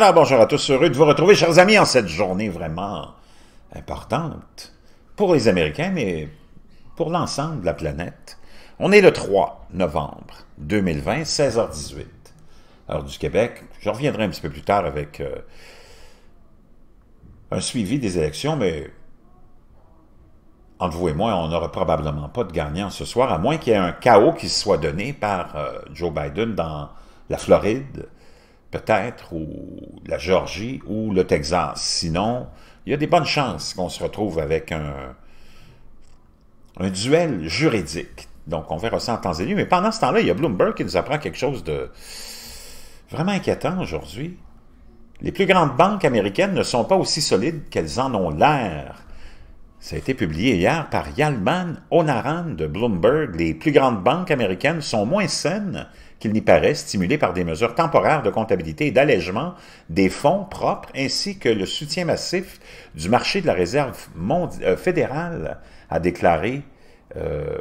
Alors bonjour à tous, heureux de vous retrouver, chers amis, en cette journée vraiment importante pour les Américains, mais pour l'ensemble de la planète. On est le 3 novembre 2020, 16h18, heure du Québec. Je reviendrai un petit peu plus tard avec euh, un suivi des élections, mais entre vous et moi, on n'aura probablement pas de gagnant ce soir, à moins qu'il y ait un chaos qui se soit donné par euh, Joe Biden dans la Floride, peut-être, ou la Géorgie ou le Texas. Sinon, il y a des bonnes chances qu'on se retrouve avec un, un duel juridique. Donc, on verra ça en Tanzanie. Mais pendant ce temps-là, il y a Bloomberg qui nous apprend quelque chose de vraiment inquiétant aujourd'hui. Les plus grandes banques américaines ne sont pas aussi solides qu'elles en ont l'air. Ça a été publié hier par Yalman Onaran de Bloomberg. Les plus grandes banques américaines sont moins saines qu'il n'y paraît, stimulées par des mesures temporaires de comptabilité et d'allègement des fonds propres, ainsi que le soutien massif du marché de la réserve euh, fédérale, a déclaré euh,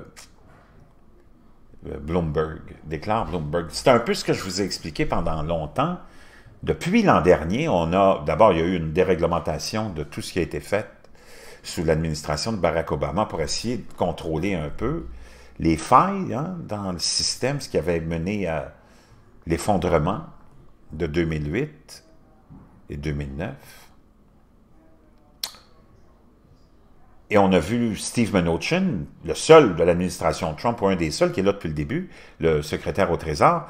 euh, Bloomberg. Déclare Bloomberg. C'est un peu ce que je vous ai expliqué pendant longtemps. Depuis l'an dernier, on a d'abord il y a eu une déréglementation de tout ce qui a été fait sous l'administration de Barack Obama pour essayer de contrôler un peu les failles hein, dans le système, ce qui avait mené à l'effondrement de 2008 et 2009. Et on a vu Steve Mnuchin, le seul de l'administration Trump, ou un des seuls qui est là depuis le début, le secrétaire au Trésor,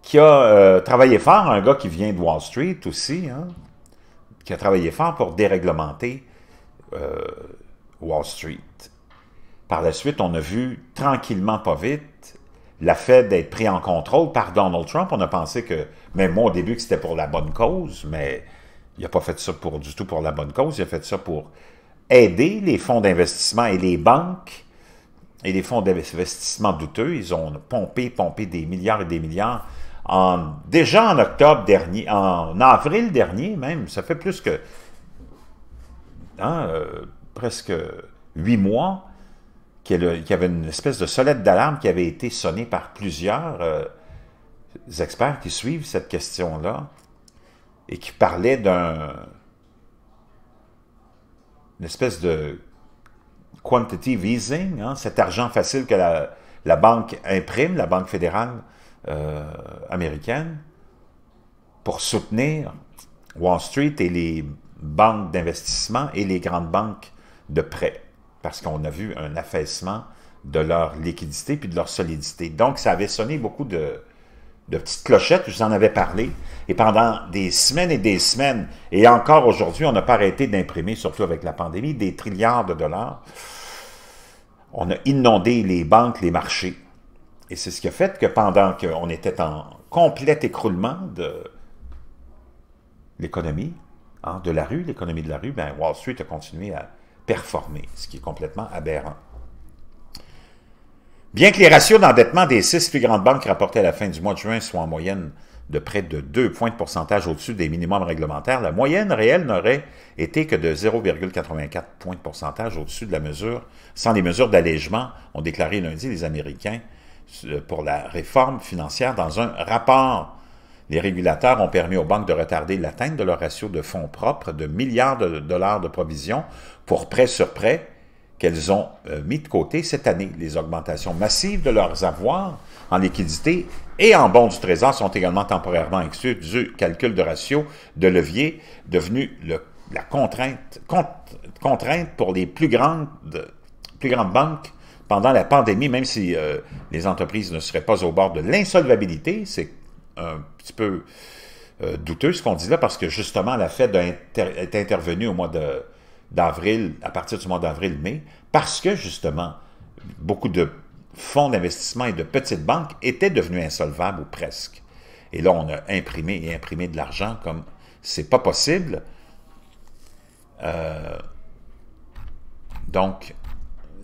qui a euh, travaillé fort, un gars qui vient de Wall Street aussi, hein, qui a travaillé fort pour déréglementer euh, Wall Street. Par la suite, on a vu tranquillement, pas vite, la Fed d'être pris en contrôle par Donald Trump. On a pensé que, même moi au début, que c'était pour la bonne cause, mais il n'a pas fait ça pour, du tout pour la bonne cause. Il a fait ça pour aider les fonds d'investissement et les banques et les fonds d'investissement douteux. Ils ont pompé, pompé des milliards et des milliards. En, déjà en octobre dernier, en avril dernier même, ça fait plus que Hein, euh, presque huit mois, qu'il y avait une espèce de solette d'alarme qui avait été sonnée par plusieurs euh, experts qui suivent cette question-là et qui parlaient d'un espèce de quantitative easing, hein, cet argent facile que la, banque imprime, la Banque fédérale euh, américaine, pour soutenir Wall Street et les banques d'investissement et les grandes banques de prêt, parce qu'on a vu un affaissement de leur liquidité puis de leur solidité. Donc, ça avait sonné beaucoup de, de petites clochettes, je vous en avais parlé, et pendant des semaines et des semaines, et encore aujourd'hui, on n'a pas arrêté d'imprimer, surtout avec la pandémie, des trilliards de dollars. On a inondé les banques, les marchés. Et c'est ce qui a fait que pendant qu'on était en complet écroulement de l'économie, Hein, de la rue, l'économie de la rue, ben Wall Street a continué à performer, ce qui est complètement aberrant. Bien que les ratios d'endettement des six plus grandes banques rapportées à la fin du mois de juin soient en moyenne de près de 2 points de pourcentage au-dessus des minimums réglementaires, la moyenne réelle n'aurait été que de 0,84 points de pourcentage au-dessus de la mesure, sans les mesures d'allègement, ont déclaré lundi les Américains euh, pour la réforme financière dans un rapport les régulateurs ont permis aux banques de retarder l'atteinte de leur ratio de fonds propres de milliards de dollars de provisions pour prêts sur prêts qu'elles ont euh, mis de côté cette année. Les augmentations massives de leurs avoirs en liquidités et en bons du Trésor sont également temporairement exclues du calcul de ratio de levier devenu la contrainte, contrainte pour les plus grandes, banques pendant la pandémie, même si euh, les entreprises ne seraient pas au bord de l'insolvabilité, c'est un petit peu euh, douteux ce qu'on dit là, parce que justement, la Fed est intervenue au mois d'avril, à partir du mois d'avril-mai, parce que justement, beaucoup de fonds d'investissement et de petites banques étaient devenus insolvables ou presque. Et là, on a imprimé et imprimé de l'argent comme c'est pas possible. Euh, donc,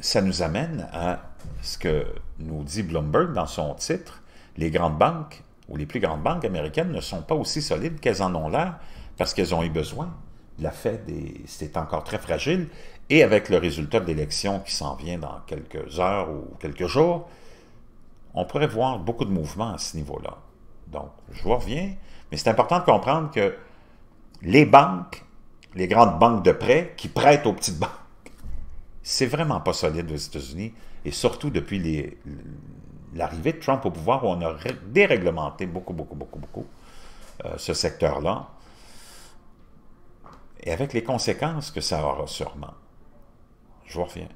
ça nous amène à ce que nous dit Bloomberg dans son titre, les grandes banques les plus grandes banques américaines ne sont pas aussi solides qu'elles en ont l'air parce qu'elles ont eu besoin. La Fed, c'est encore très fragile. Et avec le résultat de l'élection qui s'en vient dans quelques heures ou quelques jours, on pourrait voir beaucoup de mouvements à ce niveau-là. Donc, je reviens, mais c'est important de comprendre que les banques, les grandes banques de prêt qui prêtent aux petites banques, c'est vraiment pas solide aux États-Unis, et surtout depuis l'arrivée de Trump au pouvoir, où on a déréglementé beaucoup, beaucoup, beaucoup, beaucoup euh, ce secteur-là, et avec les conséquences que ça aura sûrement. Je vous reviens.